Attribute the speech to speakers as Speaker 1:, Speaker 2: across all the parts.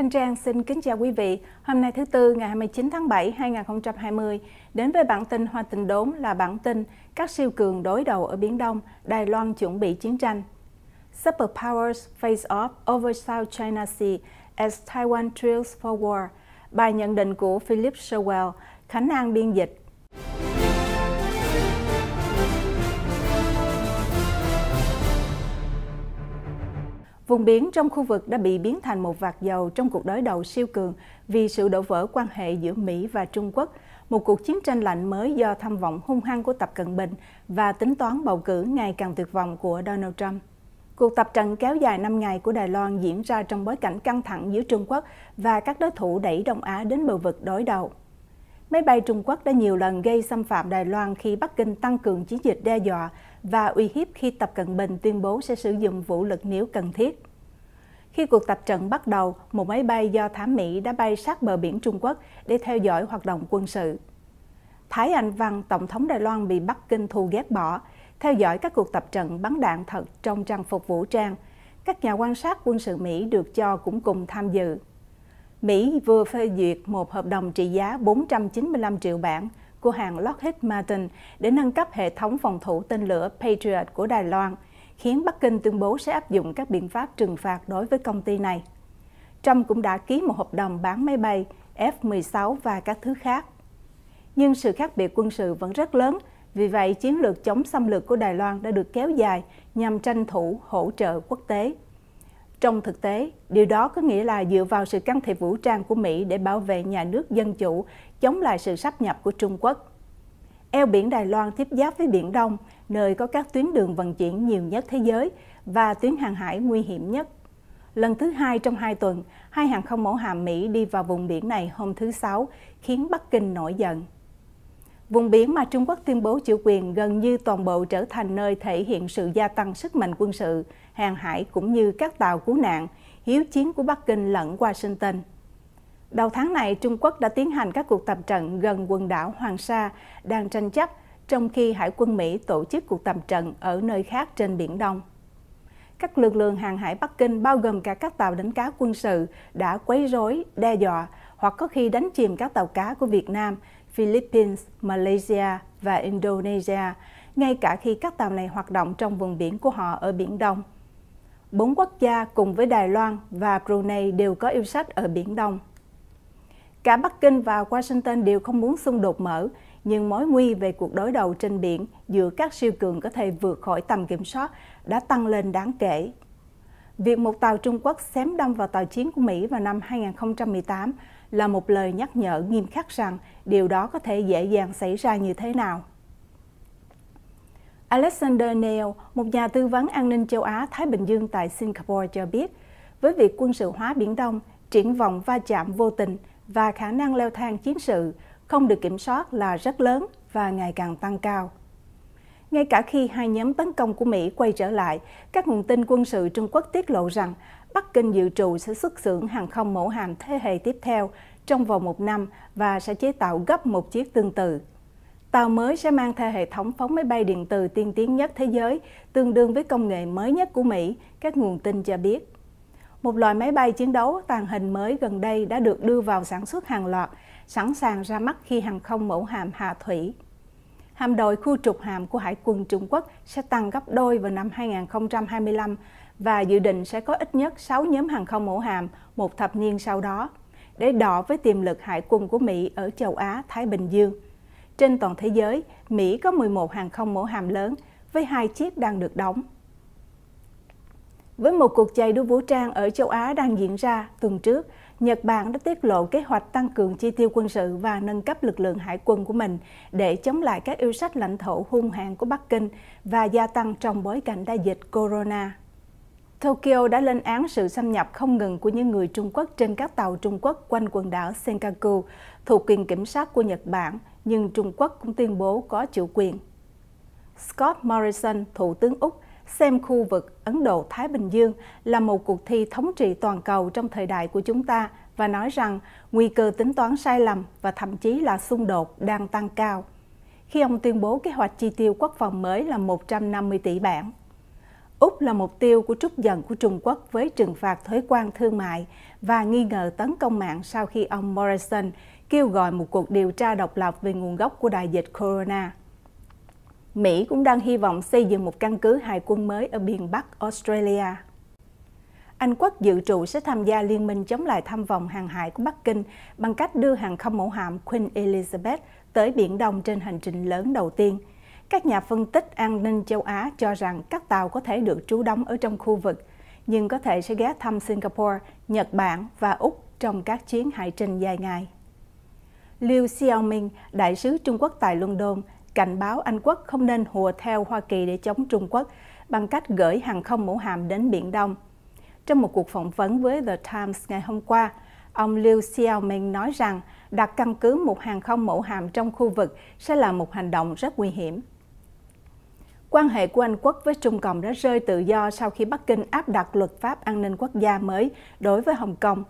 Speaker 1: Thanh Trang xin kính chào quý vị. Hôm nay thứ Tư ngày 29 tháng 7 2020 đến với bản tin Hoa Tình Đốn là bản tin các siêu cường đối đầu ở Biển Đông, Đài Loan chuẩn bị chiến tranh. Superpowers face off over South China Sea as Taiwan drills for war. Bài nhận định của Philip Sherwell, Khánh An biên dịch Vùng biển trong khu vực đã bị biến thành một vạt dầu trong cuộc đối đầu siêu cường vì sự đổ vỡ quan hệ giữa Mỹ và Trung Quốc, một cuộc chiến tranh lạnh mới do tham vọng hung hăng của Tập Cận Bình và tính toán bầu cử ngày càng tuyệt vọng của Donald Trump. Cuộc tập trận kéo dài 5 ngày của Đài Loan diễn ra trong bối cảnh căng thẳng giữa Trung Quốc và các đối thủ đẩy Đông Á đến bờ vực đối đầu. Máy bay Trung Quốc đã nhiều lần gây xâm phạm Đài Loan khi Bắc Kinh tăng cường chiến dịch đe dọa và uy hiếp khi Tập Cận Bình tuyên bố sẽ sử dụng vũ lực nếu cần thiết. Khi cuộc tập trận bắt đầu, một máy bay do thám Mỹ đã bay sát bờ biển Trung Quốc để theo dõi hoạt động quân sự. Thái Anh Văn, Tổng thống Đài Loan bị Bắc Kinh thù ghét bỏ, theo dõi các cuộc tập trận bắn đạn thật trong trang phục vũ trang. Các nhà quan sát quân sự Mỹ được cho cũng cùng tham dự. Mỹ vừa phê duyệt một hợp đồng trị giá 495 triệu bảng của hàng Lockheed Martin để nâng cấp hệ thống phòng thủ tên lửa Patriot của Đài Loan, khiến Bắc Kinh tuyên bố sẽ áp dụng các biện pháp trừng phạt đối với công ty này. Trump cũng đã ký một hợp đồng bán máy bay F-16 và các thứ khác. Nhưng sự khác biệt quân sự vẫn rất lớn, vì vậy chiến lược chống xâm lược của Đài Loan đã được kéo dài nhằm tranh thủ hỗ trợ quốc tế. Trong thực tế, điều đó có nghĩa là dựa vào sự can thiệp vũ trang của Mỹ để bảo vệ nhà nước dân chủ, chống lại sự sắp nhập của Trung Quốc. Eo biển Đài Loan tiếp giáp với Biển Đông, nơi có các tuyến đường vận chuyển nhiều nhất thế giới và tuyến hàng hải nguy hiểm nhất. Lần thứ hai trong hai tuần, hai hàng không mẫu hạm Mỹ đi vào vùng biển này hôm thứ Sáu, khiến Bắc Kinh nổi giận. Vùng biển mà Trung Quốc tuyên bố chủ quyền gần như toàn bộ trở thành nơi thể hiện sự gia tăng sức mạnh quân sự, hàng hải cũng như các tàu cứu nạn, hiếu chiến của Bắc Kinh lẫn Washington. Đầu tháng này, Trung Quốc đã tiến hành các cuộc tập trận gần quần đảo Hoàng Sa đang tranh chấp, trong khi Hải quân Mỹ tổ chức cuộc tập trận ở nơi khác trên Biển Đông. Các lực lượng hàng hải Bắc Kinh bao gồm cả các tàu đánh cá quân sự đã quấy rối, đe dọa hoặc có khi đánh chìm các tàu cá của Việt Nam Philippines, Malaysia và Indonesia, ngay cả khi các tàu này hoạt động trong vùng biển của họ ở Biển Đông. Bốn quốc gia cùng với Đài Loan và Brunei đều có yêu sách ở Biển Đông. Cả Bắc Kinh và Washington đều không muốn xung đột mở, nhưng mối nguy về cuộc đối đầu trên biển giữa các siêu cường có thể vượt khỏi tầm kiểm soát đã tăng lên đáng kể. Việc một tàu Trung Quốc xém đâm vào tàu chiến của Mỹ vào năm 2018 là một lời nhắc nhở nghiêm khắc rằng điều đó có thể dễ dàng xảy ra như thế nào. Alexander Neil, một nhà tư vấn an ninh châu Á-Thái Bình Dương tại Singapore cho biết, với việc quân sự hóa Biển Đông, triển vọng va chạm vô tình và khả năng leo thang chiến sự không được kiểm soát là rất lớn và ngày càng tăng cao. Ngay cả khi hai nhóm tấn công của Mỹ quay trở lại, các nguồn tin quân sự Trung Quốc tiết lộ rằng Bắc Kinh dự trù sẽ xuất xưởng hàng không mẫu hàm thế hệ tiếp theo trong vòng một năm và sẽ chế tạo gấp một chiếc tương tự. Tàu mới sẽ mang theo hệ thống phóng máy bay điện từ tiên tiến nhất thế giới, tương đương với công nghệ mới nhất của Mỹ, các nguồn tin cho biết. Một loại máy bay chiến đấu tàng hình mới gần đây đã được đưa vào sản xuất hàng loạt, sẵn sàng ra mắt khi hàng không mẫu hàm hạ thủy hàm đội khu trục hàm của Hải quân Trung Quốc sẽ tăng gấp đôi vào năm 2025 và dự định sẽ có ít nhất 6 nhóm hàng không mẫu hàm một thập niên sau đó, để đỏ với tiềm lực hải quân của Mỹ ở châu Á-Thái Bình Dương. Trên toàn thế giới, Mỹ có 11 hàng không mẫu hàm lớn, với hai chiếc đang được đóng. Với một cuộc chạy đua vũ trang ở châu Á đang diễn ra tuần trước, Nhật Bản đã tiết lộ kế hoạch tăng cường chi tiêu quân sự và nâng cấp lực lượng hải quân của mình để chống lại các yêu sách lãnh thổ hung hãn của Bắc Kinh và gia tăng trong bối cảnh đại dịch corona. Tokyo đã lên án sự xâm nhập không ngừng của những người Trung Quốc trên các tàu Trung Quốc quanh quần đảo Senkaku, thuộc quyền kiểm soát của Nhật Bản, nhưng Trung Quốc cũng tuyên bố có chủ quyền. Scott Morrison, Thủ tướng Úc, xem khu vực Ấn Độ-Thái Bình Dương là một cuộc thi thống trị toàn cầu trong thời đại của chúng ta và nói rằng nguy cơ tính toán sai lầm và thậm chí là xung đột đang tăng cao khi ông tuyên bố kế hoạch chi tiêu quốc phòng mới là 150 tỷ bảng. Úc là mục tiêu của trút giận của Trung Quốc với trừng phạt thuế quan thương mại và nghi ngờ tấn công mạng sau khi ông Morrison kêu gọi một cuộc điều tra độc lập về nguồn gốc của đại dịch corona. Mỹ cũng đang hy vọng xây dựng một căn cứ hải quân mới ở miền Bắc Australia. Anh quốc dự trù sẽ tham gia liên minh chống lại tham vọng hàng hải của Bắc Kinh bằng cách đưa hàng không mẫu hạm Queen Elizabeth tới Biển Đông trên hành trình lớn đầu tiên. Các nhà phân tích an ninh châu Á cho rằng các tàu có thể được trú đóng ở trong khu vực, nhưng có thể sẽ ghé thăm Singapore, Nhật Bản và Úc trong các chuyến hải trình dài ngày. Liu Xiaoming, đại sứ Trung Quốc tại London, cảnh báo Anh quốc không nên hùa theo Hoa Kỳ để chống Trung Quốc bằng cách gửi hàng không mẫu hàm đến Biển Đông. Trong một cuộc phỏng vấn với The Times ngày hôm qua, ông Liu Xiaoming nói rằng đặt căn cứ một hàng không mẫu hàm trong khu vực sẽ là một hành động rất nguy hiểm. Quan hệ của Anh quốc với Trung Cộng đã rơi tự do sau khi Bắc Kinh áp đặt luật pháp an ninh quốc gia mới đối với Hồng Kông,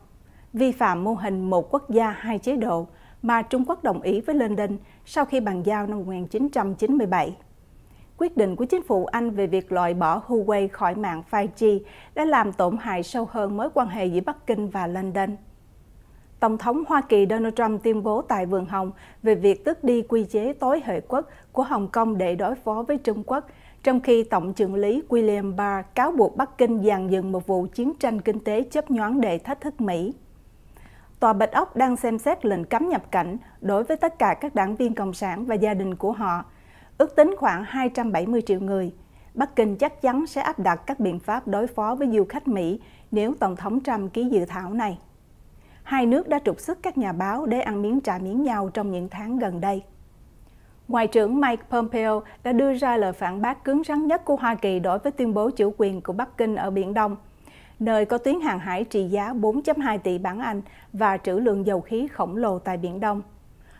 Speaker 1: vi phạm mô hình một quốc gia hai chế độ – mà Trung Quốc đồng ý với London sau khi bàn giao năm 1997. Quyết định của chính phủ Anh về việc loại bỏ Huawei khỏi mạng 5G đã làm tổn hại sâu hơn mối quan hệ giữa Bắc Kinh và London. Tổng thống Hoa Kỳ Donald Trump tuyên bố tại Vườn Hồng về việc tước đi quy chế tối hợi quốc của Hồng Kông để đối phó với Trung Quốc, trong khi Tổng trưởng lý William Barr cáo buộc Bắc Kinh dàn dựng một vụ chiến tranh kinh tế chấp nhoáng để thách thức Mỹ. Tòa Bạch Ốc đang xem xét lệnh cấm nhập cảnh đối với tất cả các đảng viên Cộng sản và gia đình của họ, ước tính khoảng 270 triệu người. Bắc Kinh chắc chắn sẽ áp đặt các biện pháp đối phó với du khách Mỹ nếu Tổng thống Trump ký dự thảo này. Hai nước đã trục xuất các nhà báo để ăn miếng trả miếng nhau trong những tháng gần đây. Ngoại trưởng Mike Pompeo đã đưa ra lời phản bác cứng rắn nhất của Hoa Kỳ đối với tuyên bố chủ quyền của Bắc Kinh ở Biển Đông – nơi có tuyến hàng hải trị giá 4.2 tỷ bảng Anh và trữ lượng dầu khí khổng lồ tại Biển Đông.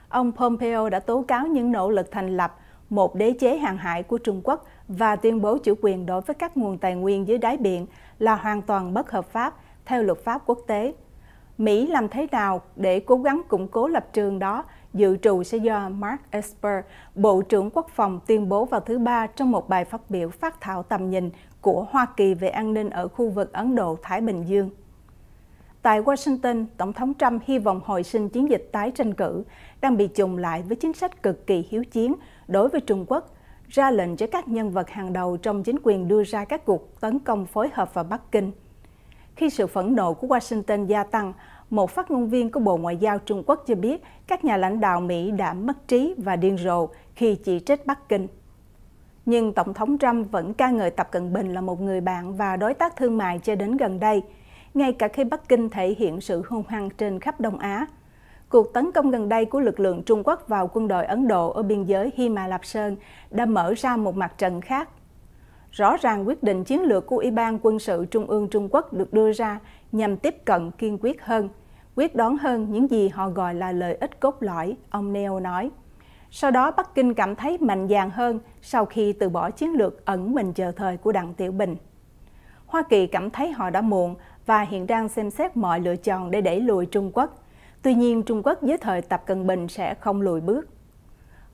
Speaker 1: Ông Pompeo đã tố cáo những nỗ lực thành lập một đế chế hàng hải của Trung Quốc và tuyên bố chủ quyền đối với các nguồn tài nguyên dưới đáy biển là hoàn toàn bất hợp pháp theo luật pháp quốc tế. Mỹ làm thế nào để cố gắng củng cố lập trường đó dự trù sẽ do Mark Esper, Bộ trưởng Quốc phòng tuyên bố vào thứ Ba trong một bài phát biểu phát thảo tầm nhìn của Hoa Kỳ về an ninh ở khu vực Ấn Độ-Thái Bình Dương. Tại Washington, Tổng thống Trump hy vọng hồi sinh chiến dịch tái tranh cử đang bị trùng lại với chính sách cực kỳ hiếu chiến đối với Trung Quốc, ra lệnh cho các nhân vật hàng đầu trong chính quyền đưa ra các cuộc tấn công phối hợp vào Bắc Kinh. Khi sự phẫn nộ của Washington gia tăng, một phát ngôn viên của Bộ Ngoại giao Trung Quốc cho biết các nhà lãnh đạo Mỹ đã mất trí và điên rồ khi chỉ trích Bắc Kinh nhưng Tổng thống Trump vẫn ca ngợi Tập Cận Bình là một người bạn và đối tác thương mại cho đến gần đây, ngay cả khi Bắc Kinh thể hiện sự hung hăng trên khắp Đông Á. Cuộc tấn công gần đây của lực lượng Trung Quốc vào quân đội Ấn Độ ở biên giới Hy Sơn đã mở ra một mặt trận khác. Rõ ràng quyết định chiến lược của Ủy ban quân sự Trung ương Trung Quốc được đưa ra nhằm tiếp cận kiên quyết hơn, quyết đoán hơn những gì họ gọi là lợi ích cốt lõi, ông Neo nói. Sau đó Bắc Kinh cảm thấy mạnh dạn hơn sau khi từ bỏ chiến lược ẩn mình chờ thời của Đặng Tiểu Bình. Hoa Kỳ cảm thấy họ đã muộn và hiện đang xem xét mọi lựa chọn để đẩy lùi Trung Quốc. Tuy nhiên, Trung Quốc dưới thời Tập Cận Bình sẽ không lùi bước.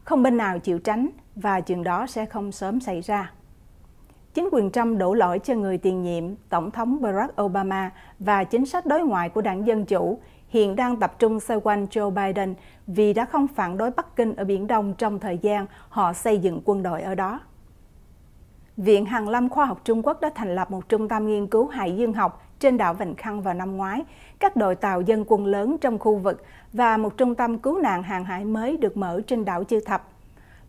Speaker 1: Không bên nào chịu tránh và chuyện đó sẽ không sớm xảy ra. Chính quyền Trump đổ lỗi cho người tiền nhiệm Tổng thống Barack Obama và chính sách đối ngoại của đảng Dân Chủ hiện đang tập trung xoay quanh Joe Biden vì đã không phản đối Bắc Kinh ở Biển Đông trong thời gian họ xây dựng quân đội ở đó. Viện hàng Lâm Khoa học Trung Quốc đã thành lập một trung tâm nghiên cứu hải dương học trên đảo Vịnh Khăn vào năm ngoái, các đội tàu dân quân lớn trong khu vực và một trung tâm cứu nạn hàng hải mới được mở trên đảo Chư Thập.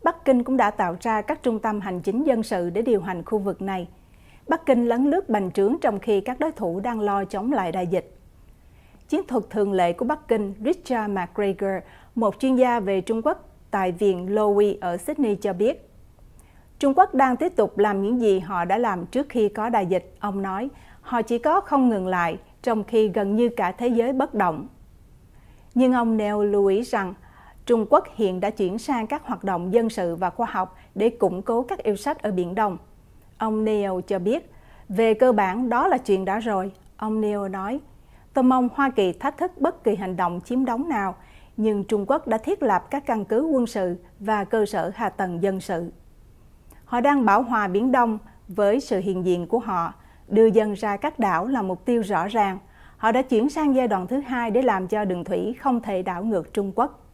Speaker 1: Bắc Kinh cũng đã tạo ra các trung tâm hành chính dân sự để điều hành khu vực này. Bắc Kinh lấn lướt bành trướng trong khi các đối thủ đang lo chống lại đại dịch chiến thuật thường lệ của Bắc Kinh Richard McGregor, một chuyên gia về Trung Quốc tại Viện Lowy ở Sydney cho biết. Trung Quốc đang tiếp tục làm những gì họ đã làm trước khi có đại dịch, ông nói. Họ chỉ có không ngừng lại, trong khi gần như cả thế giới bất động. Nhưng ông nêu lưu ý rằng Trung Quốc hiện đã chuyển sang các hoạt động dân sự và khoa học để củng cố các yêu sách ở Biển Đông. Ông Neil cho biết, về cơ bản đó là chuyện đã rồi, ông Neil nói. Tôi mong Hoa Kỳ thách thức bất kỳ hành động chiếm đóng nào, nhưng Trung Quốc đã thiết lập các căn cứ quân sự và cơ sở hạ tầng dân sự. Họ đang bảo hòa Biển Đông với sự hiện diện của họ, đưa dân ra các đảo là mục tiêu rõ ràng. Họ đã chuyển sang giai đoạn thứ hai để làm cho đường thủy không thể đảo ngược Trung Quốc.